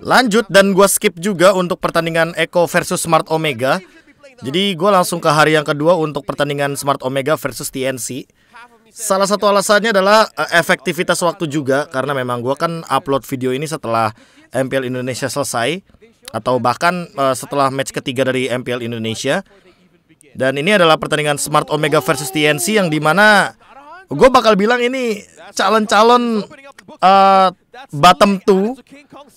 Lanjut dan gue skip juga untuk pertandingan Eko versus Smart Omega. Jadi gue langsung ke hari yang kedua untuk pertandingan Smart Omega versus TNC. Salah satu alasannya adalah eh, efektivitas waktu juga karena memang gue kan upload video ini setelah MPL Indonesia selesai atau bahkan uh, setelah match ketiga dari MPL Indonesia. Dan ini adalah pertandingan Smart Omega versus TNC yang dimana gue bakal bilang ini calon-calon uh, bottom 2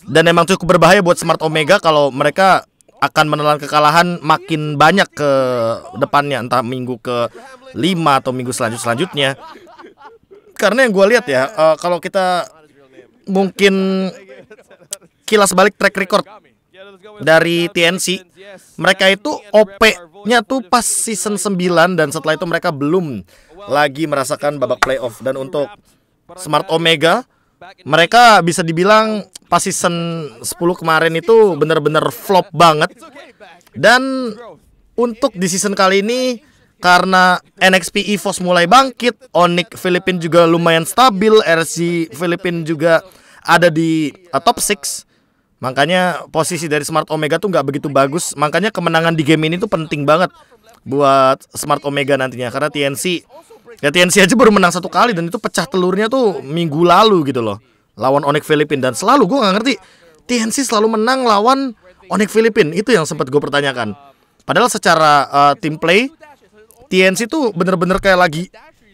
dan emang cukup berbahaya buat Smart Omega kalau mereka akan menelan kekalahan makin banyak ke depannya entah minggu ke lima atau minggu selanjut selanjutnya karena yang gue lihat ya uh, kalau kita mungkin kilas balik track record dari TNC mereka itu OP-nya tuh pas season 9 dan setelah itu mereka belum lagi merasakan babak playoff dan untuk Smart Omega mereka bisa dibilang pas season 10 kemarin itu benar-benar flop banget. Dan untuk di season kali ini karena NXP EVOS mulai bangkit, Onyx Filipin juga lumayan stabil, RC Filipin juga ada di uh, top 6. Makanya posisi dari Smart Omega tuh nggak begitu bagus. Makanya kemenangan di game ini tuh penting banget buat Smart Omega nantinya karena TNC Ya TNC aja baru menang satu kali dan itu pecah telurnya tuh minggu lalu gitu loh. Lawan Onyx Filipin dan selalu gue gak ngerti TNC selalu menang lawan Onyx Filipin itu yang sempat gue pertanyakan. Padahal secara uh, team play TNC tuh bener-bener kayak lagi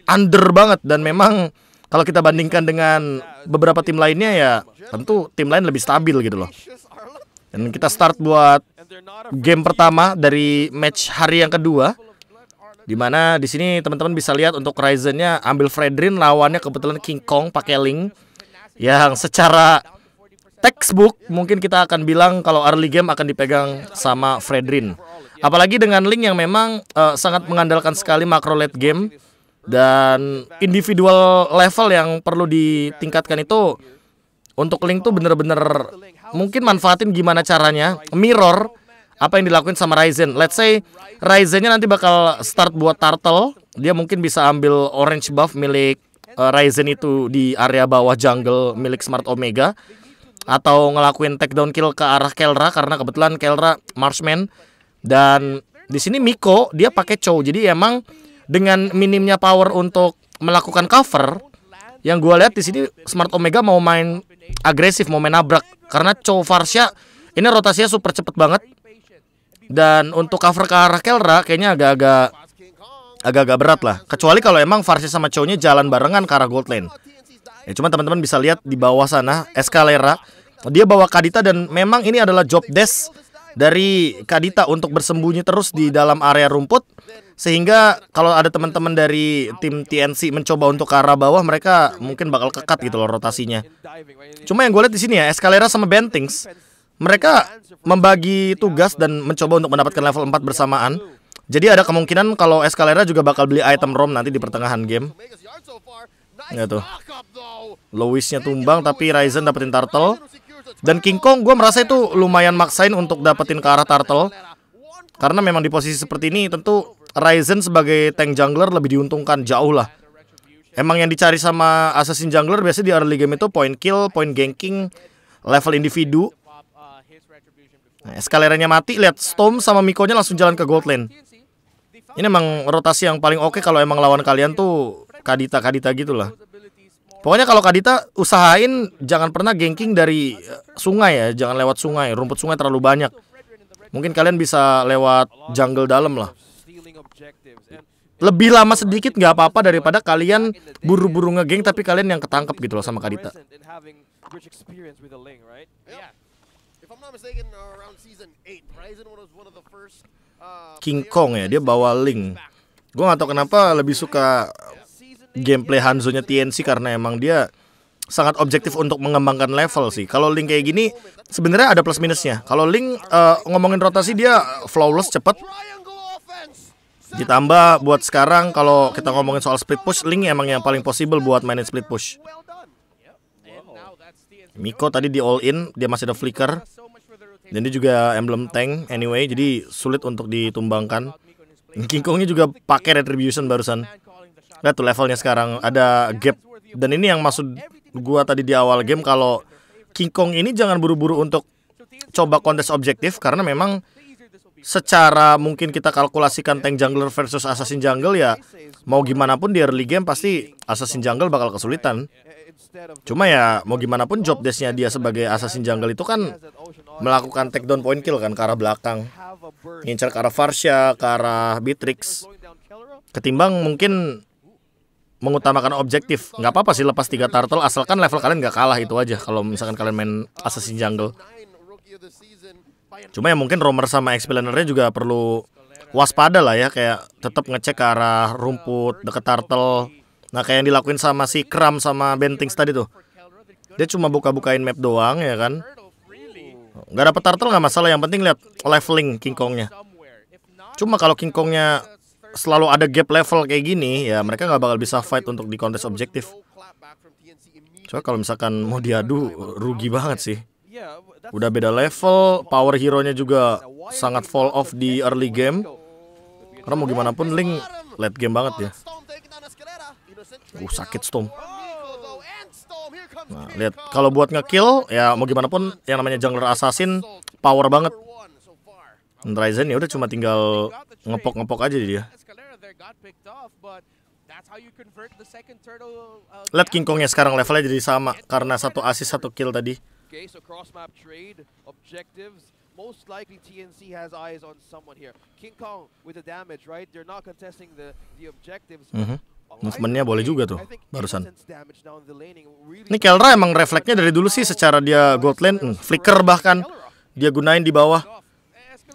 under banget dan memang kalau kita bandingkan dengan beberapa tim lainnya ya tentu tim lain lebih stabil gitu loh. Dan kita start buat game pertama dari match hari yang kedua. Dimana di sini teman-teman bisa lihat untuk Ryzen-nya ambil Fredrin lawannya kebetulan King Kong pakai Link yang secara textbook mungkin kita akan bilang kalau early game akan dipegang sama Fredrin. Apalagi dengan Link yang memang uh, sangat mengandalkan sekali makrolet late game dan individual level yang perlu ditingkatkan itu untuk Link tuh bener-bener mungkin manfaatin gimana caranya mirror apa yang dilakuin sama Ryzen. Let's say Ryzennya nanti bakal start buat turtle, dia mungkin bisa ambil orange buff milik uh, Ryzen itu di area bawah jungle milik Smart Omega atau ngelakuin takedown kill ke arah Kelra karena kebetulan Kelra marshman dan di sini Miko dia pakai Chow. Jadi emang dengan minimnya power untuk melakukan cover yang gue lihat di sini Smart Omega mau main agresif, mau main nabrak karena Chow Farsha ini rotasinya super cepet banget dan untuk cover ke arah Kelra kayaknya agak-agak agak-agak berat lah. Kecuali kalau emang Farsi sama chow jalan barengan ke arah Gold Lane. Ya cuma teman-teman bisa lihat di bawah sana Escalera. Dia bawa Kadita dan memang ini adalah job desk dari Kadita untuk bersembunyi terus di dalam area rumput. Sehingga kalau ada teman-teman dari tim TNC mencoba untuk ke arah bawah, mereka mungkin bakal kekat gitu loh rotasinya. Cuma yang gue lihat di sini ya, Escalera sama Bentings mereka membagi tugas dan mencoba untuk mendapatkan level 4 bersamaan. Jadi ada kemungkinan kalau Escalera juga bakal beli item ROM nanti di pertengahan game. Ya tuh. Louisnya tumbang tapi Ryzen dapetin Turtle. Dan King Kong gue merasa itu lumayan maksain untuk dapetin ke arah Turtle. Karena memang di posisi seperti ini tentu Ryzen sebagai tank jungler lebih diuntungkan jauh lah. Emang yang dicari sama assassin jungler biasanya di early game itu point kill, point ganking, level individu Nah, eskalerannya mati, lihat Storm sama Mikonya langsung jalan ke gold lane. Ini emang rotasi yang paling oke kalau emang lawan kalian tuh Kadita-Kadita gitu lah. Pokoknya kalau Kadita usahain jangan pernah gengking dari eh, sungai ya, jangan lewat sungai, rumput sungai terlalu banyak. Mungkin kalian bisa lewat jungle dalam lah. Lebih lama sedikit nggak apa-apa daripada kalian buru-buru ngegeng tapi kalian yang ketangkep gitu loh sama Kadita. King Kong ya, dia bawa Link. Gue gak tau kenapa lebih suka gameplay Hanzo-nya TNC karena emang dia sangat objektif untuk mengembangkan level sih. Kalau Link kayak gini sebenarnya ada plus minusnya. Kalau Link uh, ngomongin rotasi dia flawless cepet. Ditambah buat sekarang kalau kita ngomongin soal split push, Link emang yang paling possible buat mainin split push. Miko tadi di all in, dia masih ada flicker. Dan dia juga emblem tank anyway, jadi sulit untuk ditumbangkan. King Kongnya juga pakai Retribution barusan. Lihat tuh levelnya sekarang, ada gap. Dan ini yang maksud gua tadi di awal game kalau King Kong ini jangan buru-buru untuk coba kontes objektif karena memang secara mungkin kita kalkulasikan tank jungler versus assassin jungle ya mau gimana pun di early game pasti assassin jungle bakal kesulitan. Cuma ya mau gimana pun job desknya dia sebagai assassin jungle itu kan melakukan take down point kill kan ke arah belakang. Ngincer ke arah farsha ke arah Beatrix. Ketimbang mungkin mengutamakan objektif. Nggak apa-apa sih lepas tiga turtle asalkan level kalian nggak kalah itu aja kalau misalkan kalian main assassin jungle. Cuma ya mungkin Romer sama explainernya juga perlu waspada lah ya kayak tetap ngecek ke arah rumput deket turtle. Nah kayak yang dilakuin sama si Kram sama Bentings tadi tuh. Dia cuma buka-bukain map doang ya kan. Gak dapet turtle nggak masalah yang penting lihat leveling King Kongnya. Cuma kalau King Kongnya selalu ada gap level kayak gini ya mereka nggak bakal bisa fight untuk di kontes objektif. Coba kalau misalkan mau diadu rugi banget sih. Udah beda level, power hero-nya juga sangat fall off di early game. Karena mau gimana pun Link late game banget ya. Uh, sakit Storm. Nah, lihat kalau buat ngekill ya mau gimana pun yang namanya jungler assassin power banget. Ryzen ya udah cuma tinggal ngepok-ngepok aja dia. Uh, lihat King Kongnya sekarang levelnya jadi sama karena satu assist satu kill tadi. Okay, so cross-map trade, objectives. Most likely TNC has eyes on someone here. King Kong with the damage, right? They're not contesting the, the objectives. Mm -hmm. Movementnya boleh juga tuh barusan. Ini Kelra emang refleksnya dari dulu sih secara dia gold lane, hmm, flicker bahkan dia gunain di bawah.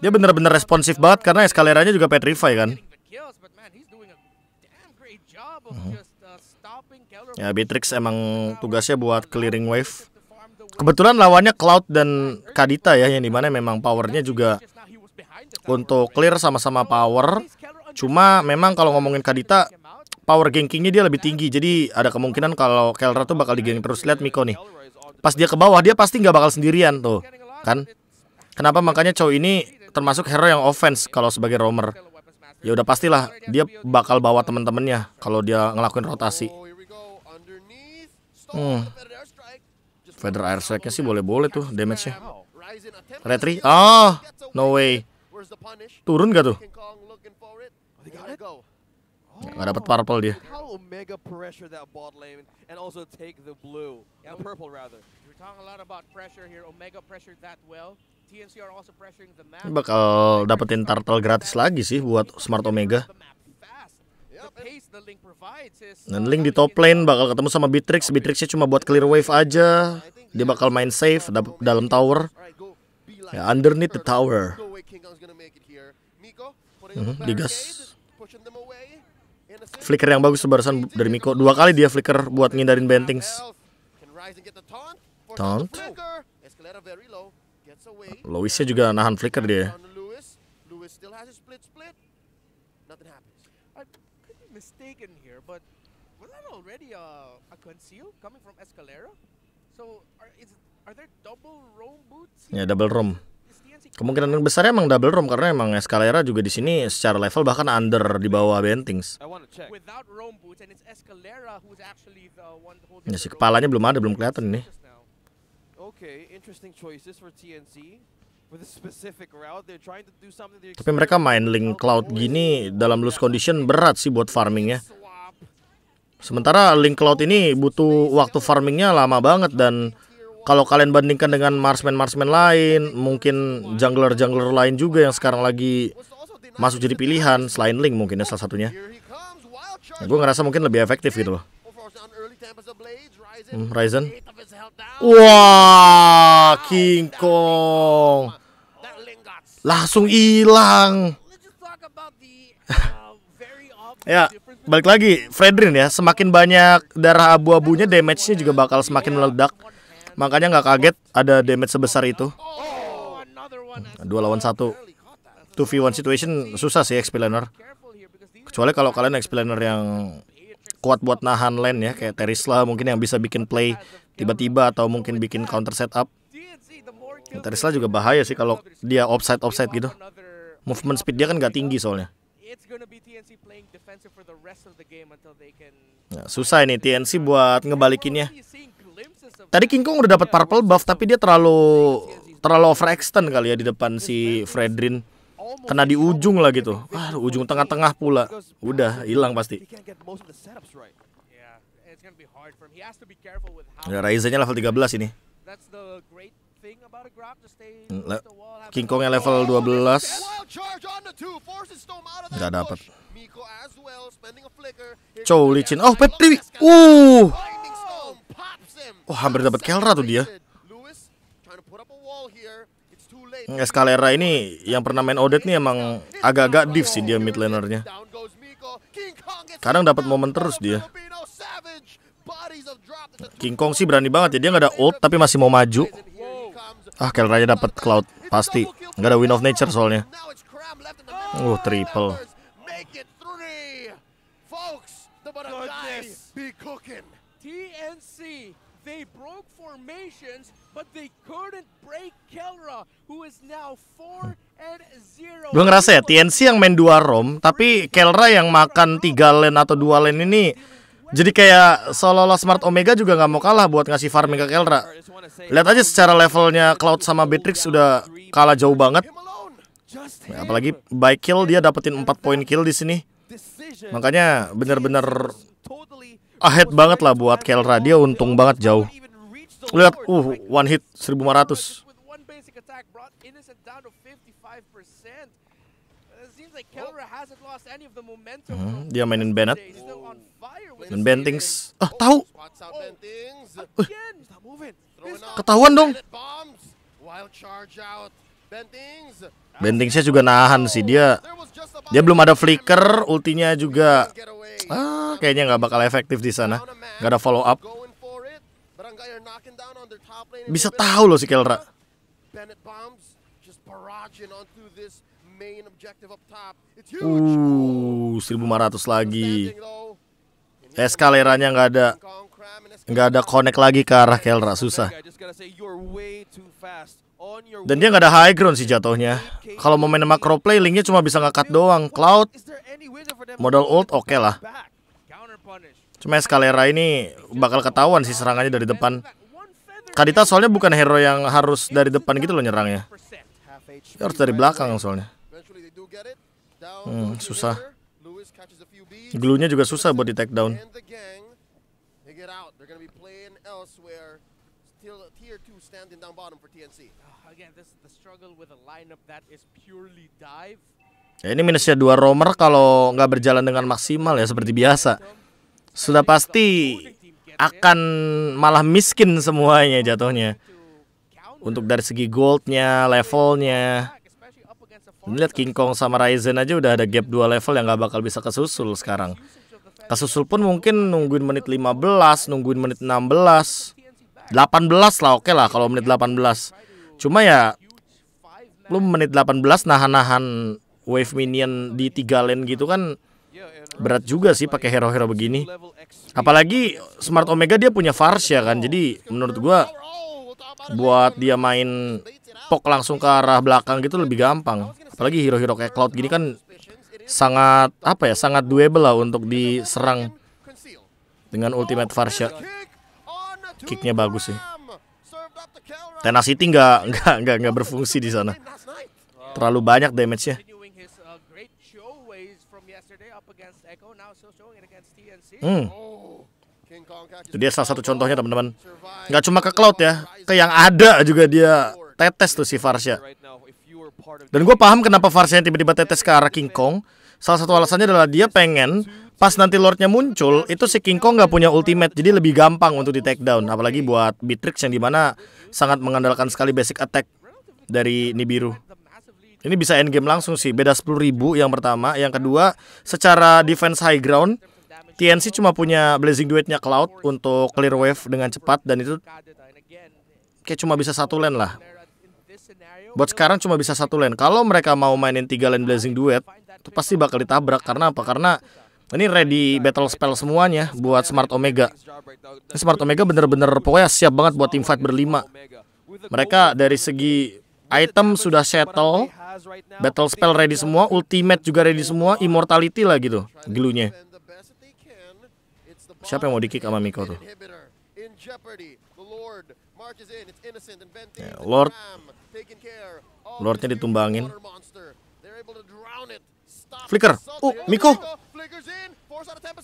Dia bener-bener responsif banget karena eskaleranya juga petrify kan. Hmm. Ya Beatrix emang tugasnya buat clearing wave. Kebetulan lawannya Cloud dan Kadita ya yang dimana memang powernya juga untuk clear sama-sama power. Cuma memang kalau ngomongin Kadita power gankingnya dia lebih tinggi. Jadi ada kemungkinan kalau Kelra tuh bakal digank terus. Lihat Miko nih. Pas dia ke bawah dia pasti nggak bakal sendirian tuh. Kan? Kenapa makanya cowok ini termasuk hero yang offense kalau sebagai roamer. Ya udah pastilah dia bakal bawa temen-temennya kalau dia ngelakuin rotasi. Hmm. Feather air strike nya sih boleh-boleh tuh damage-nya. Retri. Ah, oh, no way. Turun gak tuh? Gak dapet purple dia. purple Bakal dapetin turtle gratis lagi sih buat Smart Omega. Dan uh, Link di top lane bakal ketemu sama Beatrix. Beatrixnya cuma buat clear wave aja. Dia uh, bakal main safe dalam tower. Ya, underneath the tower. Hmm, digas. Flicker yang bagus barusan dari Miko. Dua kali dia flicker buat ngindarin Bentings. Taunt. Louisnya juga nahan flicker dia mistaken here, but was that already a, uh, a conceal coming from Escalera? So are, is, are there double roam boots? Ya, yeah, double roam. Kemungkinan besar emang double room karena emang Escalera juga di sini secara level bahkan under di bawah Bentings. Ya, si kepalanya belum ada, belum kelihatan nih. Okay, interesting choices for TNC. Tapi mereka main link cloud gini dalam loose condition berat sih buat farmingnya. Sementara link cloud ini butuh waktu farmingnya lama banget dan kalau kalian bandingkan dengan marksman-marksman lain, mungkin jungler-jungler lain juga yang sekarang lagi masuk jadi pilihan selain Link mungkin ya salah satunya. Nah, gue ngerasa mungkin lebih efektif gitu loh. Hmm, Ryzen. Wah, King Kong langsung hilang. Uh, ya, balik lagi Fredrin ya, semakin banyak darah abu-abunya damage-nya juga bakal semakin meledak. Makanya nggak kaget ada damage sebesar itu. Oh, Dua lawan satu. 2 v one situation susah sih explainer. Kecuali kalau kalian XP yang kuat buat nahan lane ya kayak Terisla mungkin yang bisa bikin play tiba-tiba atau mungkin bikin counter setup. Tesla juga bahaya sih kalau dia offside offside gitu. Movement speed dia kan nggak tinggi soalnya. Nah, susah ini TNC buat ngebalikinnya. Tadi King Kong udah dapat purple buff tapi dia terlalu terlalu overextend kali ya di depan si Fredrin. Kena di ujung lah gitu. Wah, ujung tengah-tengah pula. Udah hilang pasti. Ya, Ryzen-nya level 13 ini. Mm, le King Kongnya level 12 Gak dapat. Chow licin Oh Petri Uh Oh hampir dapat Kelra tuh dia Escalera ini yang pernah main Odet nih emang agak-agak div sih dia mid lanernya. Kadang dapat momen terus dia. King Kong sih berani banget ya dia gak ada ult tapi masih mau maju. Ah, Kel Raya dapat cloud pasti. Gak ada win of nature soalnya. Uh, triple. TNC They broke formations, but they couldn't break Kelra, who is now four and zero. Gue ngerasa ya, TNC yang main dua rom, tapi Kelra yang makan tiga lane atau dua lane ini jadi kayak seolah-olah Smart Omega juga nggak mau kalah buat ngasih farming ke Keldra. Lihat aja secara levelnya Cloud sama Beatrix udah kalah jauh banget. Nah, apalagi by kill dia dapetin 4 poin kill di sini. Makanya bener-bener ahead banget lah buat Keldra. Dia untung banget jauh. Lihat, uh, one hit 1500. Oh. Uh-huh. dia mainin Bennett. Dan Bentings. Ah, tahu. Uh. ketahuan dong. Bentingsnya juga nahan sih dia. Dia belum ada flicker, ultinya juga ah, kayaknya nggak bakal efektif di sana. Nggak ada follow up. Bisa tahu loh si Kelra. Uh, 1500 lagi. Eskaleranya eh, nggak ada nggak ada connect lagi ke arah Kelra susah. Dan dia nggak ada high ground sih jatuhnya. Kalau mau main macro play linknya cuma bisa ngakat doang. Cloud modal ult oke okay lah. Cuma Eskalera ini bakal ketahuan sih serangannya dari depan. Kadita soalnya bukan hero yang harus dari depan gitu loh nyerangnya. Dia harus dari belakang soalnya. Hmm, susah. nya juga susah buat di take down. Ah, ya, ini minusnya dua romer kalau nggak berjalan dengan maksimal ya seperti biasa. Sudah pasti akan malah miskin semuanya jatuhnya. Untuk dari segi goldnya, levelnya. Lihat King Kong sama Ryzen aja udah ada gap dua level yang gak bakal bisa kesusul sekarang. Kesusul pun mungkin nungguin menit 15, nungguin menit 16. 18 lah oke okay lah kalau menit 18. Cuma ya lu menit 18 nahan-nahan wave minion di tiga lane gitu kan berat juga sih pakai hero-hero begini. Apalagi Smart Omega dia punya Varsha ya kan. Jadi menurut gua buat dia main pok langsung ke arah belakang gitu lebih gampang apalagi hero-hero kayak Cloud gini kan sangat apa ya sangat doable lah untuk diserang dengan ultimate Varsha kicknya bagus sih tenacity nggak nggak nggak nggak berfungsi di sana terlalu banyak damage nya hmm. Itu dia salah satu contohnya teman-teman. Nggak cuma ke cloud ya, ke yang ada juga dia tetes tuh si Varsha. Dan gue paham kenapa Varsnya tiba-tiba tetes ke arah King Kong. Salah satu alasannya adalah dia pengen pas nanti Lordnya muncul itu si King Kong gak punya ultimate jadi lebih gampang untuk di take down apalagi buat Beatrix yang dimana sangat mengandalkan sekali basic attack dari Nibiru. Ini bisa end game langsung sih, beda 10 ribu yang pertama. Yang kedua, secara defense high ground, TNC cuma punya Blazing Duetnya Cloud untuk clear wave dengan cepat dan itu kayak cuma bisa satu lane lah. Buat sekarang cuma bisa satu lane. Kalau mereka mau mainin tiga lane Blazing Duet, itu pasti bakal ditabrak. Karena apa? Karena ini ready battle spell semuanya buat Smart Omega. Ini Smart Omega bener-bener pokoknya siap banget buat tim fight berlima. Mereka dari segi item sudah settle, battle spell ready semua, ultimate juga ready semua, immortality lah gitu gelunya. Siapa yang mau dikick sama Miko tuh? Lord Lordnya ditumbangin. Flicker. Uh, Miko.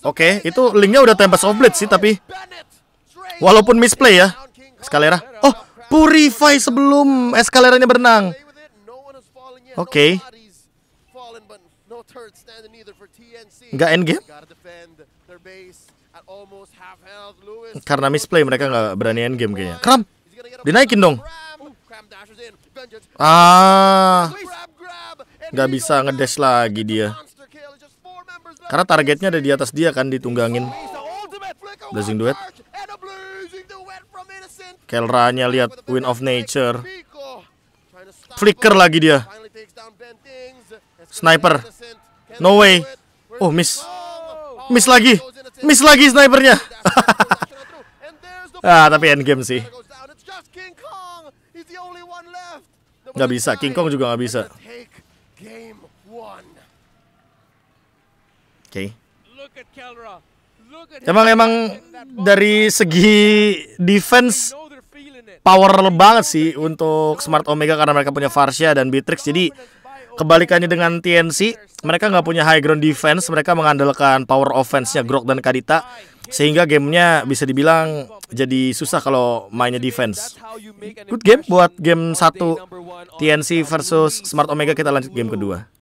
Oke, okay, itu linknya udah Tempest of blitz sih, tapi... Walaupun misplay ya. Escalera. Oh, Purify sebelum Escaleranya berenang. Oke. Okay. Nggak endgame? Karena misplay mereka nggak berani endgame kayaknya. Kram, dinaikin dong. Ah, nggak bisa ngedash lagi dia. Karena targetnya ada di atas dia kan ditunggangin. Blazing duet. Kelranya lihat Win of Nature. Flicker lagi dia. Sniper. No way. Oh, miss. Miss oh, lagi. Miss lagi snipernya. ah, tapi end game sih. Gak bisa, King Kong juga gak bisa. Oke. Okay. Emang emang dari segi defense power banget sih untuk Smart Omega karena mereka punya Farsia dan Bitrix. Jadi kebalikannya dengan TNC, mereka nggak punya high ground defense, mereka mengandalkan power offense-nya Grok dan Kadita sehingga gamenya bisa dibilang jadi susah kalau mainnya defense. Good game buat game 1 TNC versus Smart Omega kita lanjut game kedua.